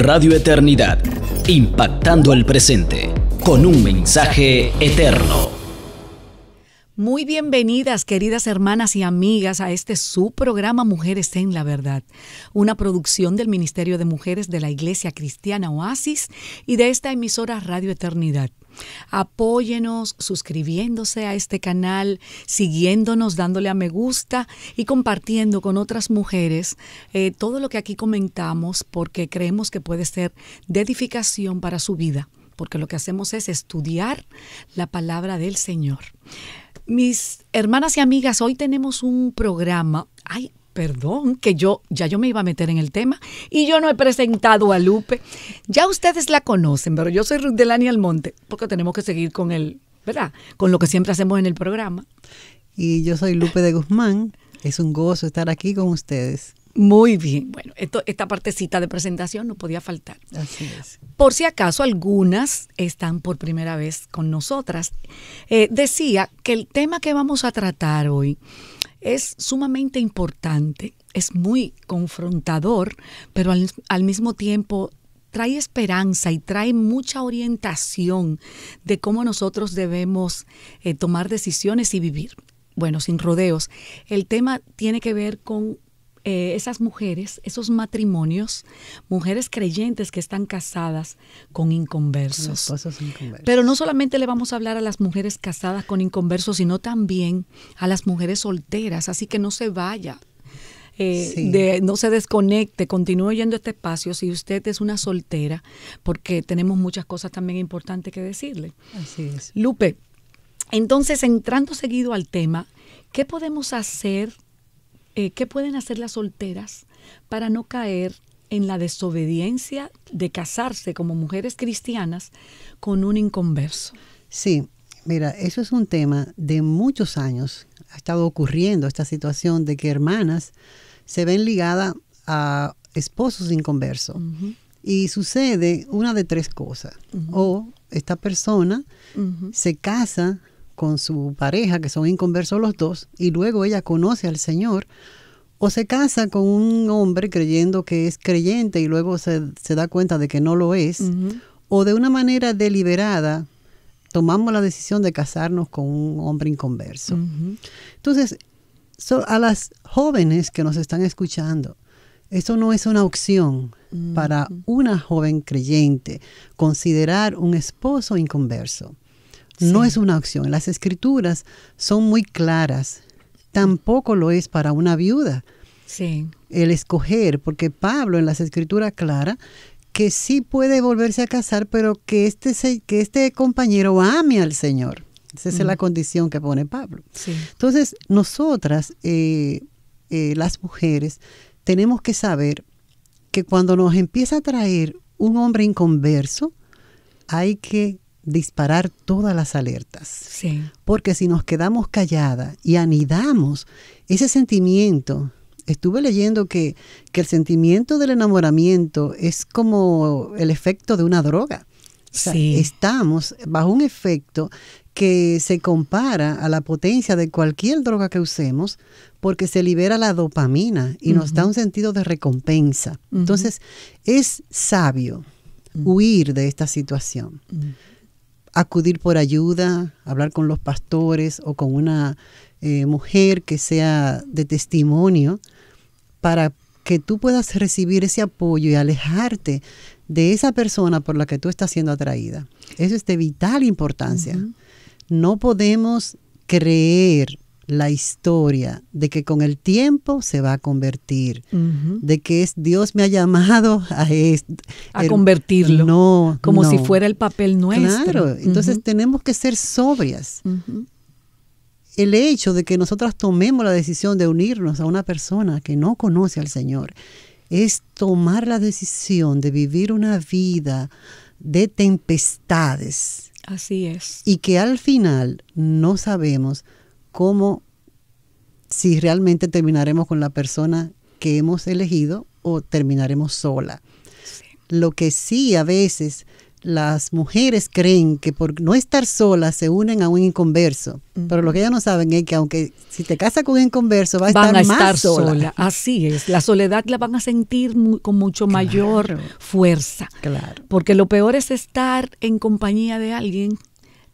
Radio Eternidad, impactando el presente con un mensaje eterno. Muy bienvenidas, queridas hermanas y amigas, a este su programa Mujeres en la Verdad, una producción del Ministerio de Mujeres de la Iglesia Cristiana Oasis y de esta emisora Radio Eternidad. Apóyenos suscribiéndose a este canal, siguiéndonos, dándole a me gusta y compartiendo con otras mujeres eh, todo lo que aquí comentamos porque creemos que puede ser de edificación para su vida porque lo que hacemos es estudiar la palabra del Señor. Mis hermanas y amigas, hoy tenemos un programa. Ay, perdón, que yo ya yo me iba a meter en el tema y yo no he presentado a Lupe. Ya ustedes la conocen, pero yo soy Ruth Delani Almonte, porque tenemos que seguir con el, ¿verdad? Con lo que siempre hacemos en el programa. Y yo soy Lupe de Guzmán. Es un gozo estar aquí con ustedes. Muy bien, bueno, esto, esta partecita de presentación no podía faltar. Así es. Por si acaso algunas están por primera vez con nosotras, eh, decía que el tema que vamos a tratar hoy es sumamente importante, es muy confrontador, pero al, mismo tiempo trae esperanza y trae mucha orientación de cómo nosotros debemos eh, tomar decisiones y vivir. Bueno, sin rodeos, el tema tiene que ver con eh, esas mujeres, esos matrimonios, mujeres creyentes que están casadas con inconversos. Pero no solamente le vamos a hablar a las mujeres casadas con inconversos, sino también a las mujeres solteras, así que no se vaya. Eh, de, no se desconecte, continúe a este espacio si usted es una soltera, porque tenemos muchas cosas también importantes que decirle. Así es. Lupe, entonces entrando seguido al tema, ¿qué podemos hacer eh, ¿qué pueden hacer las solteras para no caer en la desobediencia de casarse como mujeres cristianas con un inconverso? Sí, mira, eso es un tema de muchos años. Ha estado ocurriendo esta situación de que hermanas se ven ligadas a esposos inconversos. Y sucede una de tres cosas. O esta persona se casa con su pareja, que son inconversos los dos, y luego ella conoce al Señor, o se casa con un hombre creyendo que es creyente y luego se, da cuenta de que no lo es, o de una manera deliberada tomamos la decisión de casarnos con un hombre inconverso. Entonces, a las jóvenes que nos están escuchando, eso no es una opción para una joven creyente, considerar un esposo inconverso. No es una opción. Las escrituras son muy claras. Tampoco lo es para una viuda. Sí. El escoger, porque Pablo en las escrituras clara que sí puede volverse a casar, pero que este, que este compañero ame al Señor. Esa es la condición que pone Pablo. Sí. Entonces, nosotras, eh, eh, las mujeres, tenemos que saber que cuando nos empieza a traer un hombre inconverso, hay que disparar todas las alertas. Porque si nos quedamos calladas y anidamos ese sentimiento, estuve leyendo que, el sentimiento del enamoramiento es como el efecto de una droga. Estamos bajo un efecto que se compara a la potencia de cualquier droga que usemos porque se libera la dopamina y nos da un sentido de recompensa. Entonces, es sabio mm. huir de esta situación. Mm acudir por ayuda, hablar con los pastores o con una eh, mujer que sea de testimonio para que tú puedas recibir ese apoyo y alejarte de esa persona por la que tú estás siendo atraída. Eso es de vital importancia. No podemos creer la historia de que con el tiempo se va a convertir, de que es Dios me ha llamado a A convertirlo. Como si fuera el papel nuestro. Claro, entonces tenemos que ser sobrias. El hecho de que nosotras tomemos la decisión de unirnos a una persona que no conoce al Señor es tomar la decisión de vivir una vida de tempestades. Así es. Y que al final no sabemos cómo, si realmente terminaremos con la persona que hemos elegido o terminaremos sola. Lo que sí a veces las mujeres creen que por no estar sola se unen a un inconverso, pero lo que ellas no saben es que aunque si te casas con un inconverso vas a van estar, a estar más sola. Así es, la soledad la van a sentir con mucho mayor fuerza. Claro. Porque lo peor es estar en compañía de alguien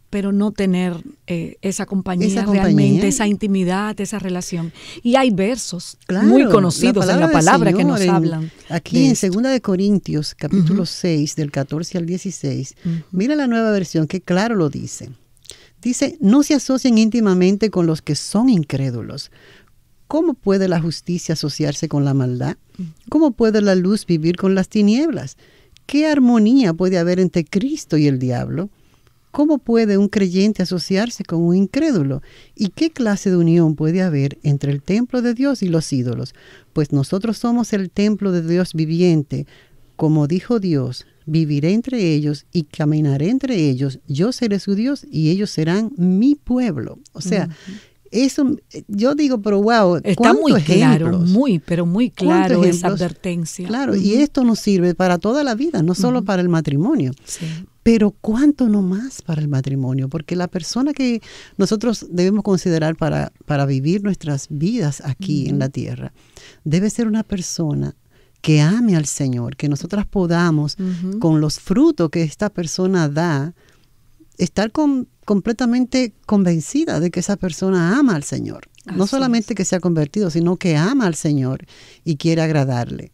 pero no tener eh, esa, compañía, realmente, esa intimidad, esa relación. Y hay versos muy conocidos en la palabra que nos hablan. Aquí en 2 de Corintios, capítulo 6, del 14 al 16, mira la nueva versión que claro lo dice. Dice, no se asocien íntimamente con los que son incrédulos. ¿Cómo puede la justicia asociarse con la maldad? ¿Cómo puede la luz vivir con las tinieblas? ¿Qué armonía puede haber entre Cristo y el diablo? ¿Cómo puede un creyente asociarse con un incrédulo? ¿Y qué clase de unión puede haber entre el templo de Dios y los ídolos? Pues nosotros somos el templo de Dios viviente. Como dijo Dios, viviré entre ellos y caminaré entre ellos. Yo seré su Dios y ellos serán mi pueblo. O sea, eso, eh, yo digo, pero wow, está muy claro, muy, pero muy claro esa advertencia. Claro, y esto nos sirve para toda la vida, no solo para el matrimonio. Pero cuánto no más para el matrimonio, porque la persona que nosotros debemos considerar para, para vivir nuestras vidas aquí en la tierra debe ser una persona que ame al Señor, que nosotras podamos, con los frutos que esta persona da, estar con completamente convencida de que esa persona ama al Señor. no solamente que se ha convertido, sino que ama al Señor y quiere agradarle.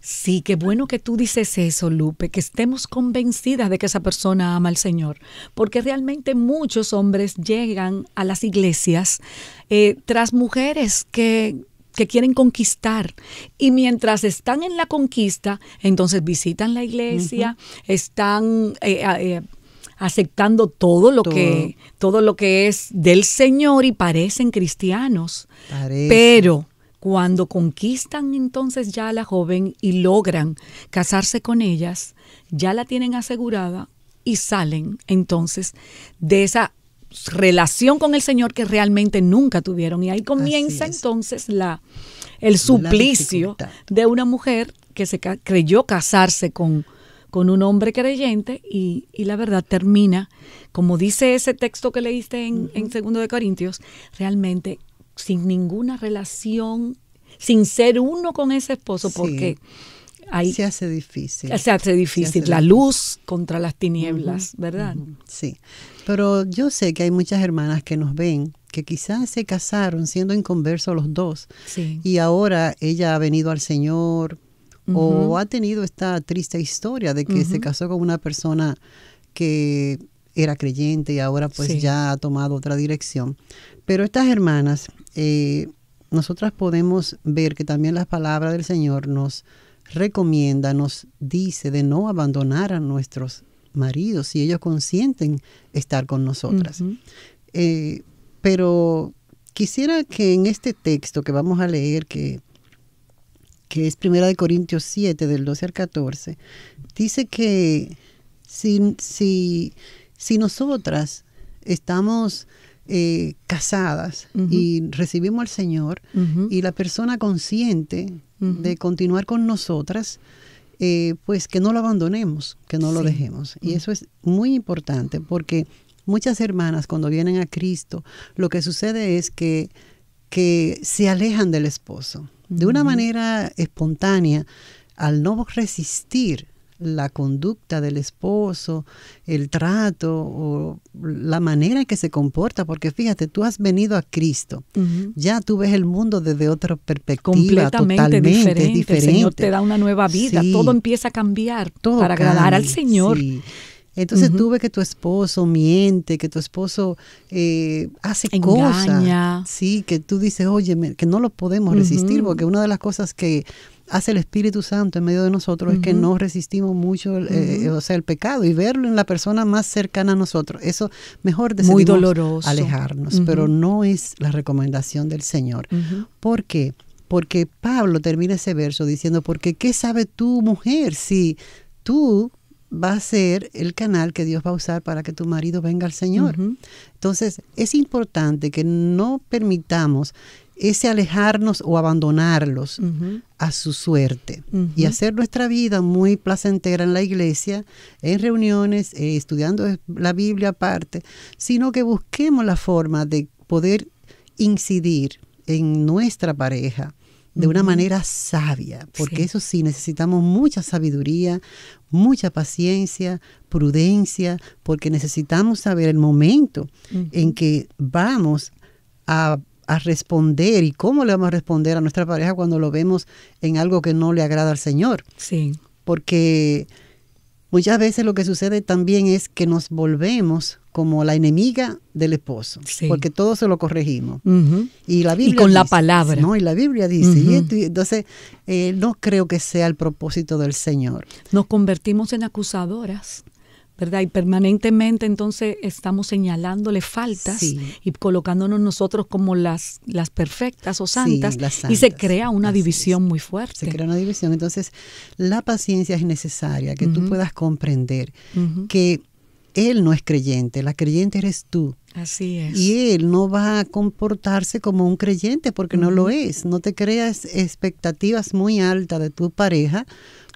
Sí, qué bueno que tú dices eso, Lupe, que estemos convencidas de que esa persona ama al Señor, porque realmente muchos hombres llegan a las iglesias eh, tras mujeres que, que quieren conquistar. Y mientras están en la conquista, entonces visitan la iglesia, están eh, eh, aceptando todo lo que todo lo que es del Señor y parecen cristianos. Pero cuando conquistan entonces ya a la joven y logran casarse con ellas, ya la tienen asegurada y salen entonces de esa relación con el Señor que realmente nunca tuvieron y ahí comienza entonces la el suplicio de una mujer que se creyó casarse con con un hombre creyente y, la verdad termina, como dice ese texto que leíste en, en Segundo de Corintios, realmente sin ninguna relación, sin ser uno con ese esposo, porque ahí se hace difícil. Se hace difícil, la luz contra las tinieblas, ¿verdad? Sí, pero yo sé que hay muchas hermanas que nos ven que quizás se casaron siendo inconversos los dos y ahora ella ha venido al Señor, o ha tenido esta triste historia de que se casó con una persona que era creyente y ahora pues ya ha tomado otra dirección. Pero estas hermanas, eh, nosotras podemos ver que también las palabras del Señor nos recomienda, nos dice de no abandonar a nuestros maridos si ellos consienten estar con nosotras. Eh, pero quisiera que en este texto que vamos a leer, que que es Primera de Corintios 7, del 12 al 14, dice que si, si, nosotras estamos eh, casadas y recibimos al Señor y la persona consciente de continuar con nosotras, eh, pues que no lo abandonemos, que no lo dejemos. Y eso es muy importante porque muchas hermanas cuando vienen a Cristo, lo que sucede es que, que se alejan del esposo de una manera espontánea, al no resistir la conducta del esposo, el trato o la manera en que se comporta, porque fíjate, tú has venido a Cristo, ya tú ves el mundo desde otra perspectiva totalmente diferente. El Señor te da una nueva vida, todo empieza a cambiar todo para agradar al Señor. Entonces tuve ves que tu esposo miente, que tu esposo eh, hace cosas. Sí, que tú dices, oye, que no lo podemos resistir, porque una de las cosas que hace el Espíritu Santo en medio de nosotros es que no resistimos mucho el, eh, o sea, el pecado y verlo en la persona más cercana a nosotros. Eso mejor decidimos Muy doloroso. alejarnos, pero no es la recomendación del Señor. ¿Por qué? Porque Pablo termina ese verso diciendo, porque ¿qué sabe tu mujer, si tú va a ser el canal que Dios va a usar para que tu marido venga al Señor. Entonces, es importante que no permitamos ese alejarnos o abandonarlos a su suerte y hacer nuestra vida muy placentera en la iglesia, en reuniones, eh, estudiando la Biblia aparte, sino que busquemos la forma de poder incidir en nuestra pareja de una manera sabia, porque eso sí, necesitamos mucha sabiduría, mucha paciencia, prudencia, porque necesitamos saber el momento en que vamos a, responder y cómo le vamos a responder a nuestra pareja cuando lo vemos en algo que no le agrada al Señor. Sí. Porque muchas veces lo que sucede también es que nos volvemos como la enemiga del esposo, porque todo se lo corregimos. Y la Biblia con la palabra. No, y la Biblia dice, y entonces eh, no creo que sea el propósito del Señor. Nos convertimos en acusadoras. ¿Verdad? Y permanentemente entonces estamos señalándole faltas y colocándonos nosotros como las, las perfectas o santas, y se crea una división muy fuerte. Se crea una división. Entonces, la paciencia es necesaria, que tú puedas comprender que él no es creyente, la creyente eres tú. Así es. Y él no va a comportarse como un creyente porque no lo es. No te creas expectativas muy altas de tu pareja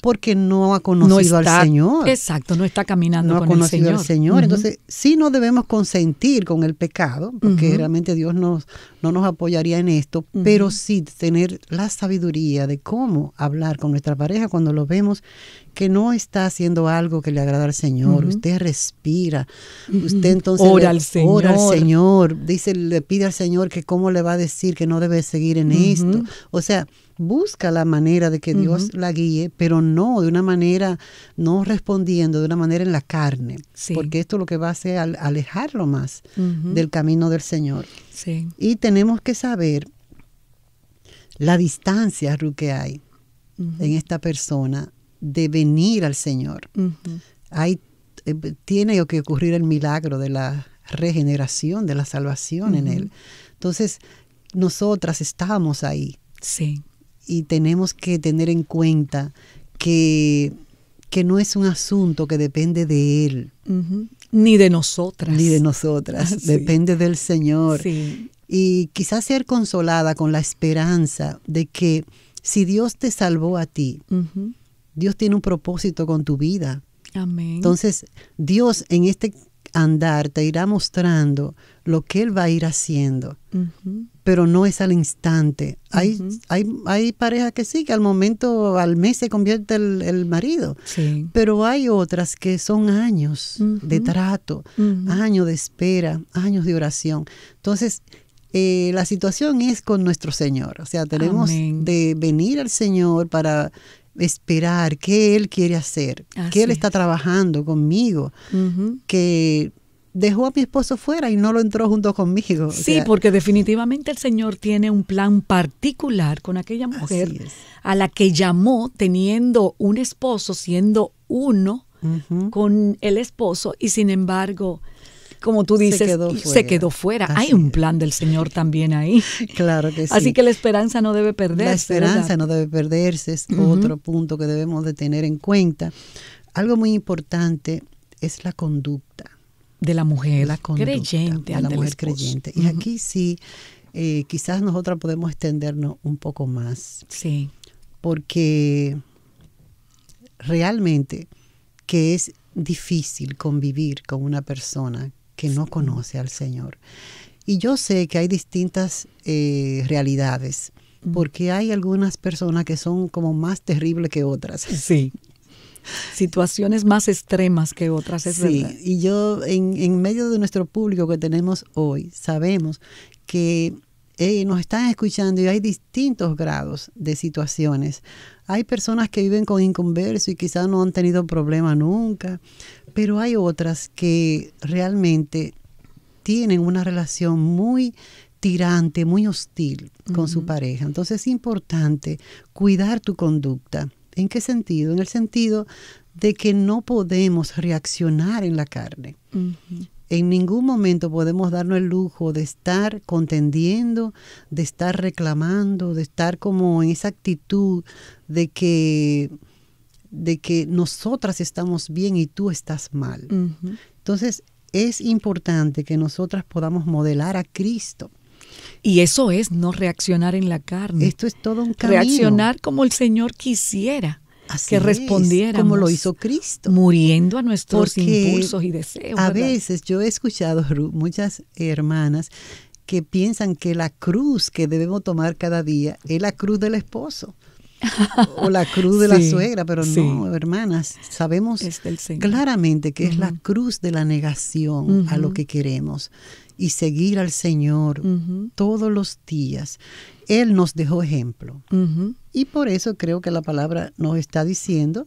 porque no ha conocido al Señor. Exacto, no está caminando no ha conocido Al Señor. Entonces, sí no debemos consentir con el pecado, porque realmente Dios nos, no nos apoyaría en esto, pero sí tener la sabiduría de cómo hablar con nuestra pareja cuando lo vemos que no está haciendo algo que le agrada al Señor. Usted respira, usted entonces ora, al Señor. ora al Señor, dice, le pide al Señor que cómo le va a decir que no debe seguir en esto. O sea, busca la manera de que Dios la guíe, pero no de una manera, no respondiendo de una manera en la carne, porque esto lo que va a hacer es alejarlo más del camino del Señor. Y tenemos que saber la distancia que hay en esta persona de venir al Señor. Hay, eh, tiene que ocurrir el milagro de la regeneración, de la salvación en Él. Entonces, nosotras estamos ahí. Sí y tenemos que tener en cuenta que, no es un asunto que depende de Él. Ni de nosotras. Ni de nosotras, depende del Señor. Y quizás ser consolada con la esperanza de que si Dios te salvó a ti, Dios tiene un propósito con tu vida. Amén. Entonces, Dios en este andar te irá mostrando lo que Él va a ir haciendo, pero no es al instante. Hay, hay, parejas que sí, que al momento, al mes se convierte el, marido, pero hay otras que son años de trato, años de espera, años de oración. Entonces, eh, la situación es con nuestro Señor. O sea, tenemos de venir al Señor para esperar, qué Él quiere hacer, ¿Qué Él está trabajando conmigo, que dejó a mi esposo fuera y no lo entró junto conmigo. Sí, porque definitivamente el Señor tiene un plan particular con aquella mujer a la que llamó teniendo un esposo, siendo uno con el esposo y sin embargo como tú dices, se quedó fuera. Hay un plan del Señor también ahí. Claro que sí. Así que la esperanza no debe perderse. La esperanza no debe perderse, es otro punto que debemos de tener en cuenta. Algo muy importante es la conducta. De la mujer la conducta, creyente. la mujer creyente. Y aquí sí, eh, quizás nosotras podemos extendernos un poco más. Sí. Porque realmente que es difícil convivir con una persona que no conoce al Señor. Y yo sé que hay distintas eh, realidades, porque hay algunas personas que son como más terribles que otras. Sí. Situaciones más extremas que otras, es sí, Y yo, en, en medio de nuestro público que tenemos hoy, sabemos que eh, nos están escuchando y hay distintos grados de situaciones. Hay personas que viven con inconverso y quizás no han tenido problema nunca, pero hay otras que realmente tienen una relación muy tirante, muy hostil con su pareja. Entonces es importante cuidar tu conducta. ¿En qué sentido? En el sentido de que no podemos reaccionar en la carne en ningún momento podemos darnos el lujo de estar contendiendo, de estar reclamando, de estar como en esa actitud de que de que nosotras estamos bien y tú estás mal. Entonces, es importante que nosotras podamos modelar a Cristo. Y eso es no reaccionar en la carne. Esto es todo un camino. Reaccionar como el Señor quisiera que respondiera como lo hizo Cristo. Muriendo a nuestros impulsos y deseos. A veces yo he escuchado, muchas hermanas que piensan que la cruz que debemos tomar cada día es la cruz del esposo o la cruz de la suegra, pero no, hermanas, sabemos claramente que es la cruz de la negación a lo que queremos y seguir al Señor todos los días. Él nos dejó ejemplo. Y por eso creo que la palabra nos está diciendo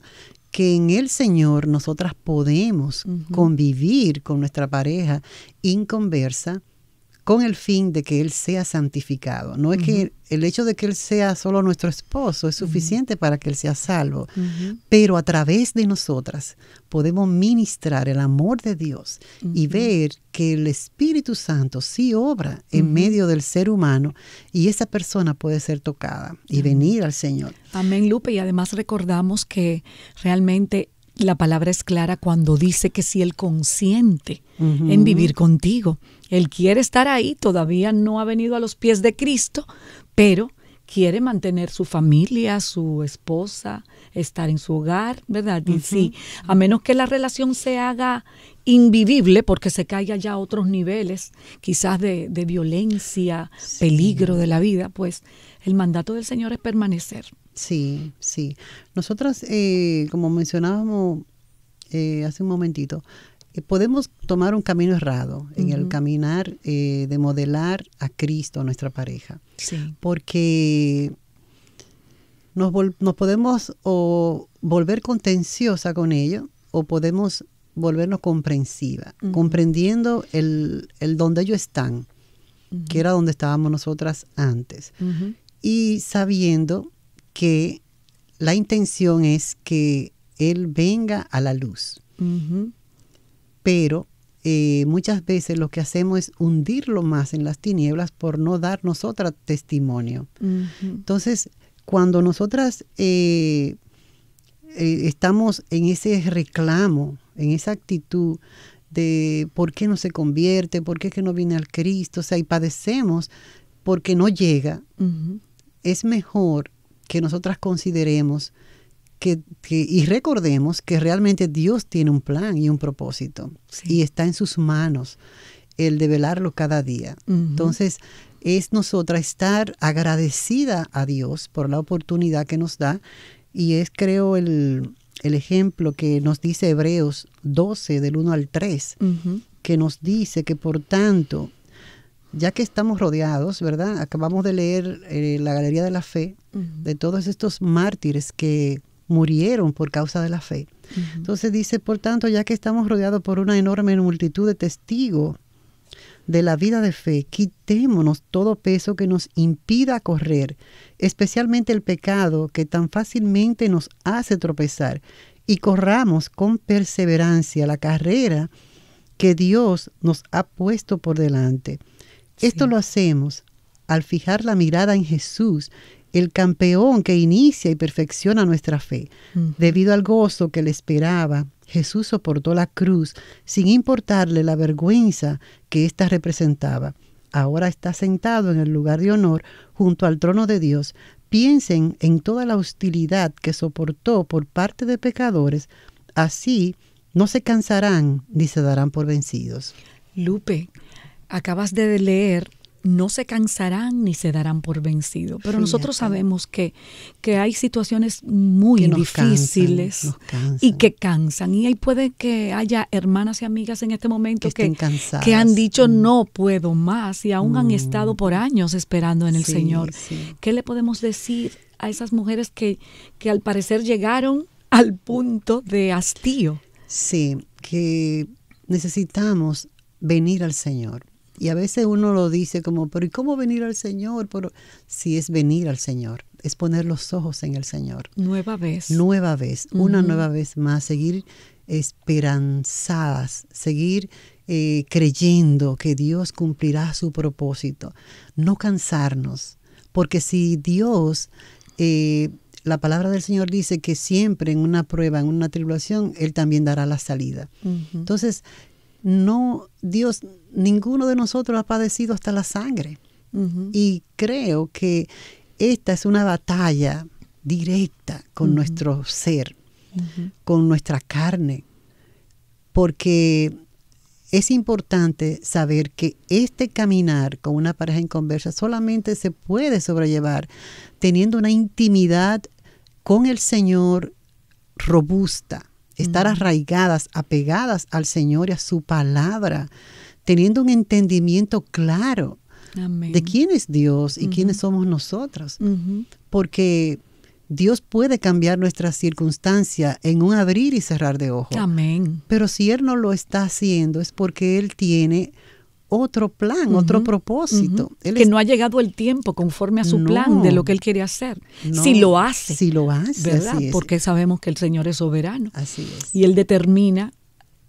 que en el Señor nosotras podemos convivir con nuestra pareja inconversa con el fin de que Él sea santificado. No es que el hecho de que Él sea solo nuestro esposo es suficiente para que Él sea salvo, pero a través de nosotras podemos ministrar el amor de Dios y ver que el Espíritu Santo sí obra en medio del ser humano y esa persona puede ser tocada y venir al Señor. Amén, Lupe, y además recordamos que realmente la palabra es clara cuando dice que si Él consiente en vivir contigo, Él quiere estar ahí, todavía no ha venido a los pies de Cristo, pero quiere mantener su familia, su esposa, estar en su hogar, ¿verdad? Y sí, a menos que la relación se haga invivible porque se caiga ya a otros niveles, quizás de, violencia, peligro de la vida, pues el mandato del Señor es permanecer. Sí, sí. Nosotras, eh, como mencionábamos eh, hace un momentito, eh, podemos tomar un camino errado en el caminar de modelar a Cristo, a nuestra pareja. Sí. Porque nos, podemos o volver contenciosa con ello o podemos volvernos comprensiva, comprendiendo el, el, donde ellos están, que era donde estábamos nosotras antes, y sabiendo que la intención es que Él venga a la luz. Pero eh, muchas veces lo que hacemos es hundirlo más en las tinieblas por no darnos otra testimonio. Entonces, cuando nosotras eh, eh, estamos en ese reclamo, en esa actitud de por qué no se convierte, por qué que no viene al Cristo, o sea, y padecemos porque no llega, es mejor que nosotras consideremos que, y recordemos que realmente Dios tiene un plan y un propósito y está en sus manos el de velarlo cada día. Entonces, es nosotras estar agradecida a Dios por la oportunidad que nos da y es creo el, el ejemplo que nos dice Hebreos 12 del 1 al 3, que nos dice que por tanto ya que estamos rodeados, ¿verdad? Acabamos de leer eh, la Galería de la Fe, de todos estos mártires que murieron por causa de la fe. Entonces dice, por tanto, ya que estamos rodeados por una enorme multitud de testigos de la vida de fe, quitémonos todo peso que nos impida correr, especialmente el pecado que tan fácilmente nos hace tropezar, y corramos con perseverancia la carrera que Dios nos ha puesto por delante esto lo hacemos al fijar la mirada en Jesús, el campeón que inicia y perfecciona nuestra fe. Debido al gozo que le esperaba, Jesús soportó la cruz sin importarle la vergüenza que ésta representaba. Ahora está sentado en el lugar de honor junto al trono de Dios. Piensen en toda la hostilidad que soportó por parte de pecadores. Así no se cansarán ni se darán por vencidos. Lupe, acabas de leer, no se cansarán ni se darán por vencido. Pero nosotros sabemos que, hay situaciones muy difíciles y que cansan. Y ahí puede que haya hermanas y amigas en este momento que, que, han dicho mm. no puedo más y aún han mm. estado por años esperando en el Señor. ¿Qué le podemos decir a esas mujeres que, que al parecer llegaron al punto de hastío? Sí, que necesitamos venir al Señor y a veces uno lo dice como, pero ¿y cómo venir al Señor? Pero si es venir al Señor, es poner los ojos en el Señor. Nueva vez. Nueva vez, una nueva vez más, seguir esperanzadas, seguir eh, creyendo que Dios cumplirá su propósito, no cansarnos, porque si Dios, eh, la palabra del Señor dice que siempre en una prueba, en una tribulación, Él también dará la salida. Entonces, no, Dios, ninguno de nosotros ha padecido hasta la sangre. Y creo que esta es una batalla directa con nuestro ser, con nuestra carne, porque es importante saber que este caminar con una pareja en conversa solamente se puede sobrellevar teniendo una intimidad con el Señor robusta, estar arraigadas, apegadas al Señor y a su palabra, teniendo un entendimiento claro de quién es Dios y quiénes somos nosotros. Porque Dios puede cambiar nuestra circunstancia en un abrir y cerrar de ojos. Amén. Pero si Él no lo está haciendo es porque Él tiene otro plan, otro propósito. que no ha llegado el tiempo conforme a su plan de lo que él quiere hacer. si lo hace. Si lo hace. Porque sabemos que el Señor es soberano. Así es. Y él determina,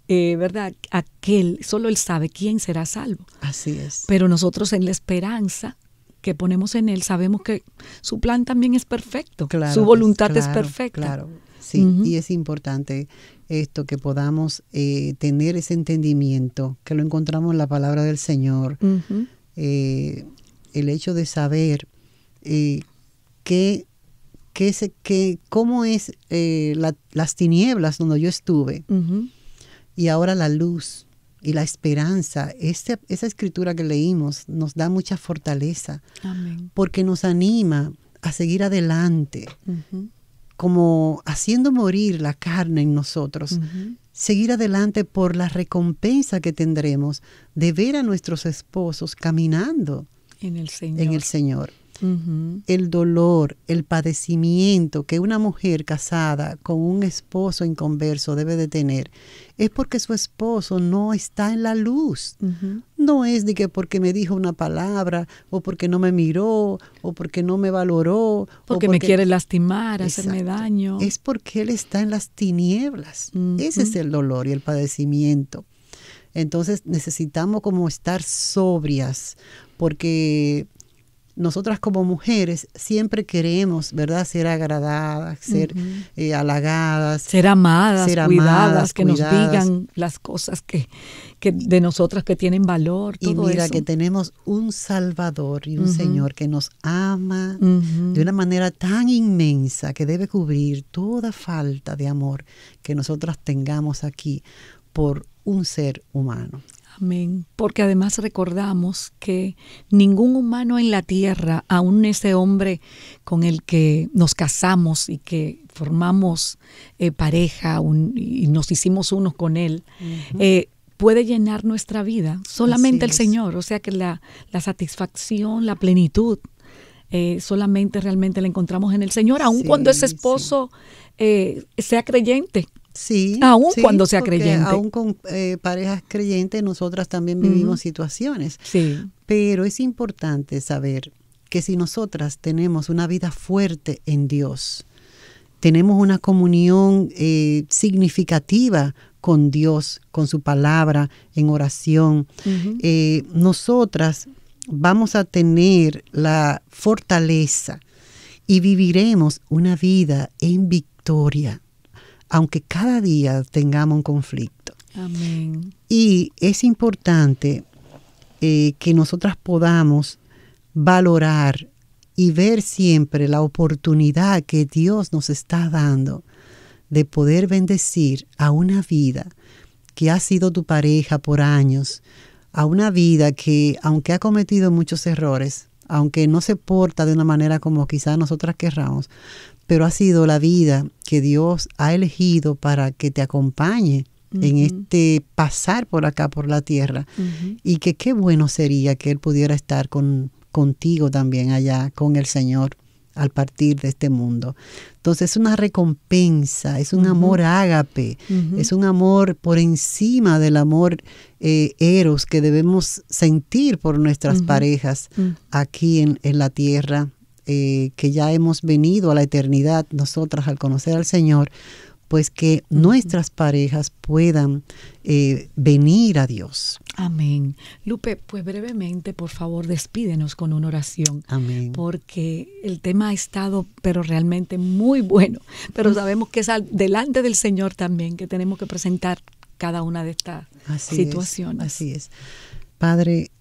eh, ¿verdad? Aquel, solo él sabe quién será salvo. Así es. Pero nosotros en la esperanza que ponemos en él sabemos que su plan también es perfecto. Claro, su voluntad es, perfecta. Claro. Sí, y es importante esto, que podamos eh, tener ese entendimiento, que lo encontramos en la palabra del Señor, eh, el hecho de saber eh, qué, qué, qué, cómo es las tinieblas donde yo estuve y ahora la luz y la esperanza. Este, esa escritura que leímos nos da mucha fortaleza porque nos anima a seguir adelante como haciendo morir la carne en nosotros, seguir adelante por la recompensa que tendremos de ver a nuestros esposos caminando En el Señor el dolor, el padecimiento que una mujer casada con un esposo inconverso debe de tener, es porque su esposo no está en la luz. No es de que porque me dijo una palabra, o porque no me miró, o porque no me valoró. Porque, o porque... me quiere lastimar, hacerme daño. Es porque él está en las tinieblas. Ese es el dolor y el padecimiento. Entonces necesitamos como estar sobrias, porque nosotras como mujeres siempre queremos, ¿verdad? Ser agradadas, ser eh, halagadas. Ser amadas, ser cuidadas, que nos digan las cosas que, de nosotras que tienen valor. y mira que tenemos un Salvador y un Señor que nos ama de una manera tan inmensa que debe cubrir toda falta de amor que nosotras tengamos aquí por un ser humano porque además recordamos que ningún humano en la tierra, aun ese hombre con el que nos casamos y que formamos eh, pareja y nos hicimos unos con él, eh, puede llenar nuestra vida, solamente el Señor, o sea que la, satisfacción, la plenitud eh, solamente realmente la encontramos en el Señor, aun cuando ese esposo sea creyente, Sí. Aún cuando sea creyente. Aún con eh, parejas creyentes, nosotras también vivimos situaciones. Pero es importante saber que si nosotras tenemos una vida fuerte en Dios, tenemos una comunión eh, significativa con Dios, con su palabra, en oración, eh, nosotras vamos a tener la fortaleza y viviremos una vida en victoria aunque cada día tengamos un conflicto. Amén. Y es importante eh, que nosotras podamos valorar y ver siempre la oportunidad que Dios nos está dando de poder bendecir a una vida que ha sido tu pareja por años, a una vida que, aunque ha cometido muchos errores, aunque no se porta de una manera como quizás nosotras querramos, pero ha sido la vida que Dios ha elegido para que te acompañe en este pasar por acá, por la tierra. Y que qué bueno sería que Él pudiera estar con, contigo también allá, con el Señor al partir de este mundo. Entonces es una recompensa, es un amor ágape, es un amor por encima del amor eh, eros que debemos sentir por nuestras parejas mm. aquí en, la tierra eh, que ya hemos venido a la eternidad nosotras al conocer al Señor, pues que nuestras parejas puedan eh, venir a Dios. Amén. Lupe, pues brevemente, por favor, despídenos con una oración. Amén. Porque el tema ha estado, pero realmente muy bueno. Pero sabemos que es delante del Señor también que tenemos que presentar cada una de estas situaciones. así es. Padre,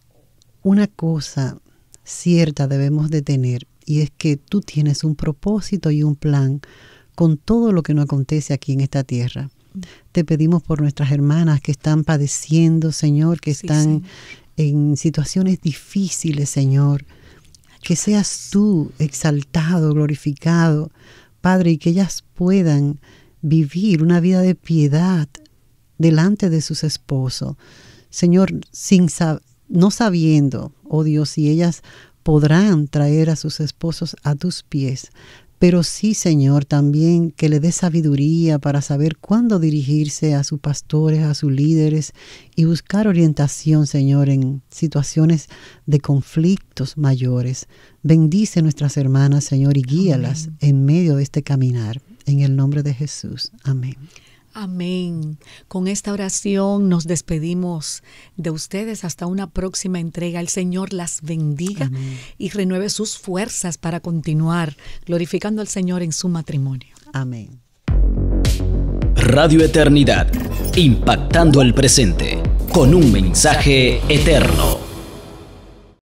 una cosa cierta debemos de tener y es que tú tienes un propósito y un plan con todo lo que no acontece aquí en esta tierra. Te pedimos por nuestras hermanas que están padeciendo, Señor, que están en situaciones difíciles, Señor. Que seas tú exaltado, glorificado, Padre, y que ellas puedan vivir una vida de piedad delante de sus esposos. Señor, sin no sabiendo, oh Dios, si ellas podrán traer a sus esposos a tus pies. Pero sí, Señor, también que le dé sabiduría para saber cuándo dirigirse a sus pastores, a sus líderes y buscar orientación, Señor, en situaciones de conflictos mayores. Bendice nuestras hermanas, Señor, y guíalas en medio de este caminar. En el nombre de Jesús. Amén. Amén. Con esta oración nos despedimos de ustedes hasta una próxima entrega. El Señor las bendiga y renueve sus fuerzas para continuar glorificando al Señor en su matrimonio. Amén. Radio Eternidad, impactando el presente con un mensaje eterno.